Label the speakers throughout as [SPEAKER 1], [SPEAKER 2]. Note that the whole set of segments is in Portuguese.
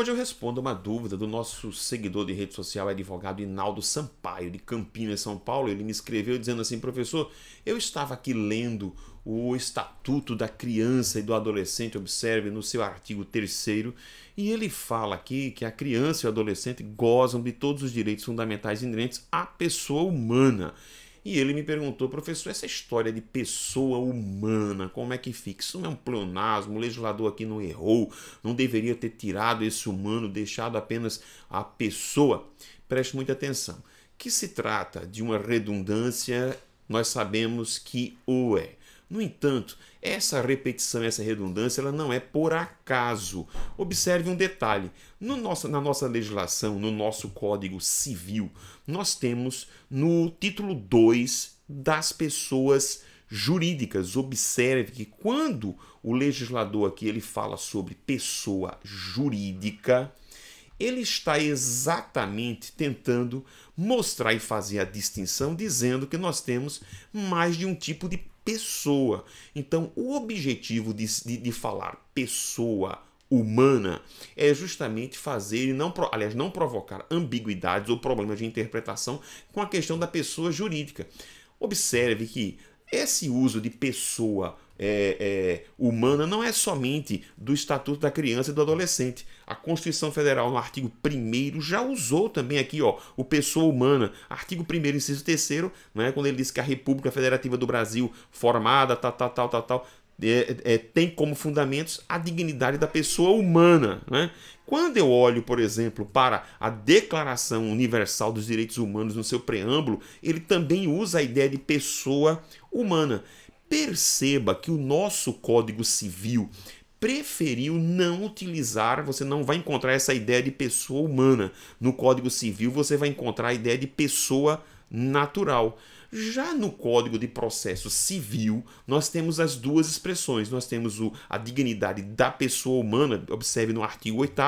[SPEAKER 1] Hoje eu respondo uma dúvida do nosso seguidor de rede social, advogado Inaldo Sampaio, de Campinas, São Paulo. Ele me escreveu dizendo assim: professor, eu estava aqui lendo o Estatuto da Criança e do Adolescente, observe no seu artigo 3, e ele fala aqui que a criança e o adolescente gozam de todos os direitos fundamentais inerentes à pessoa humana. E ele me perguntou, professor, essa história de pessoa humana, como é que fica? Isso não é um pleonasmo, o legislador aqui não errou, não deveria ter tirado esse humano, deixado apenas a pessoa. Preste muita atenção. Que se trata de uma redundância, nós sabemos que o é. No entanto, essa repetição, essa redundância, ela não é por acaso. Observe um detalhe: no nosso, na nossa legislação, no nosso Código Civil, nós temos no título 2 das pessoas jurídicas. Observe que quando o legislador aqui ele fala sobre pessoa jurídica, ele está exatamente tentando mostrar e fazer a distinção, dizendo que nós temos mais de um tipo de pessoa. Então, o objetivo de, de, de falar pessoa humana é justamente fazer e não, aliás, não provocar ambiguidades ou problemas de interpretação com a questão da pessoa jurídica. Observe que esse uso de pessoa é, é, humana não é somente do Estatuto da Criança e do Adolescente. A Constituição Federal, no artigo 1 já usou também aqui ó, o pessoa humana. Artigo 1 inciso 3 né, quando ele diz que a República Federativa do Brasil, formada, tal, tal, tal, tal, tal, é, é, tem como fundamentos a dignidade da pessoa humana. Né? Quando eu olho, por exemplo, para a Declaração Universal dos Direitos Humanos no seu preâmbulo, ele também usa a ideia de pessoa humana. Perceba que o nosso Código Civil preferiu não utilizar, você não vai encontrar essa ideia de pessoa humana. No Código Civil você vai encontrar a ideia de pessoa humana natural. Já no Código de Processo Civil, nós temos as duas expressões. Nós temos o, a dignidade da pessoa humana, observe no artigo 8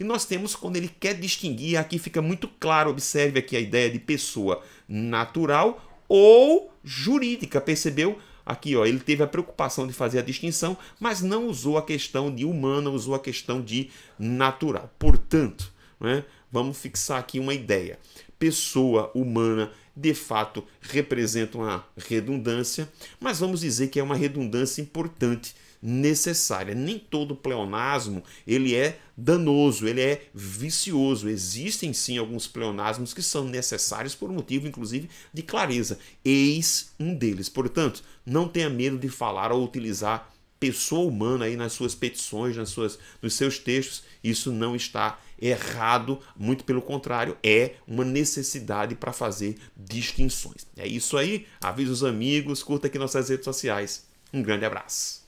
[SPEAKER 1] e nós temos quando ele quer distinguir, aqui fica muito claro, observe aqui a ideia de pessoa natural ou jurídica, percebeu? Aqui, ó, ele teve a preocupação de fazer a distinção, mas não usou a questão de humana, usou a questão de natural. Portanto, né, vamos fixar aqui uma ideia. Pessoa humana de fato representa uma redundância, mas vamos dizer que é uma redundância importante, necessária. Nem todo pleonasmo ele é danoso, ele é vicioso. Existem sim alguns pleonasmos que são necessários por motivo, inclusive, de clareza. Eis um deles. Portanto, não tenha medo de falar ou utilizar pessoa humana aí nas suas petições, nas suas, nos seus textos. Isso não está errado, muito pelo contrário, é uma necessidade para fazer distinções. É isso aí, avisa os amigos, curta aqui nossas redes sociais. Um grande abraço.